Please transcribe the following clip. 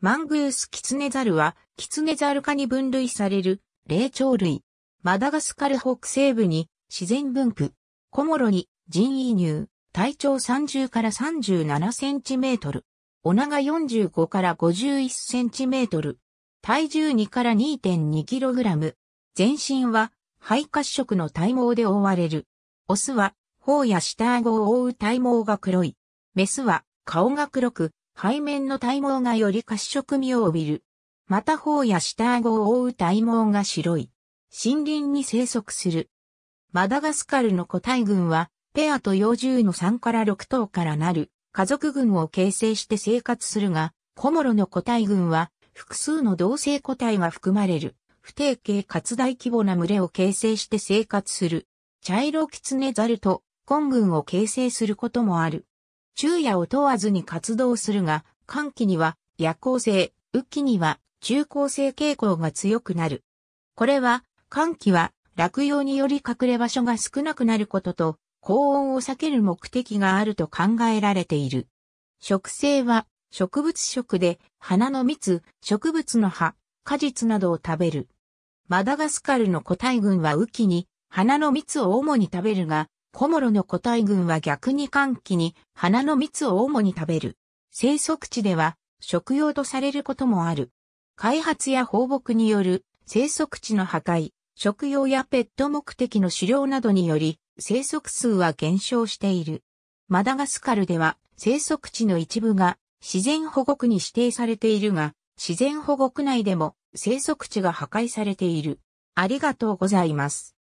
マングースキツネザルは、キツネザル科に分類される、霊長類。マダガスカル北西部に、自然分布。コモロに、人移入。体長30から37センチメートル。お長45から51センチメートル。体重2から2.2キログラム。全身は、肺褐色の体毛で覆われる。オスは、頬や下顎を覆う体毛が黒い。メスは、顔が黒く、背面の体毛がより褐色味を帯びる。また頬や下顎を覆う体毛が白い。森林に生息する。マダガスカルの個体群は、ペアと幼獣の3から6頭からなる家族群を形成して生活するが、コモロの個体群は、複数の同性個体が含まれる、不定形かつ大規模な群れを形成して生活する。茶色キツネザルと、コン群を形成することもある。昼夜を問わずに活動するが、寒気には夜行性、雨季には中高性傾向が強くなる。これは、寒気は落葉により隠れ場所が少なくなることと、高温を避ける目的があると考えられている。植生は植物食で花の蜜、植物の葉、果実などを食べる。マダガスカルの個体群は雨季に花の蜜を主に食べるが、コモロの個体群は逆に寒気に花の蜜を主に食べる。生息地では食用とされることもある。開発や放牧による生息地の破壊、食用やペット目的の狩猟などにより生息数は減少している。マダガスカルでは生息地の一部が自然保護区に指定されているが、自然保護区内でも生息地が破壊されている。ありがとうございます。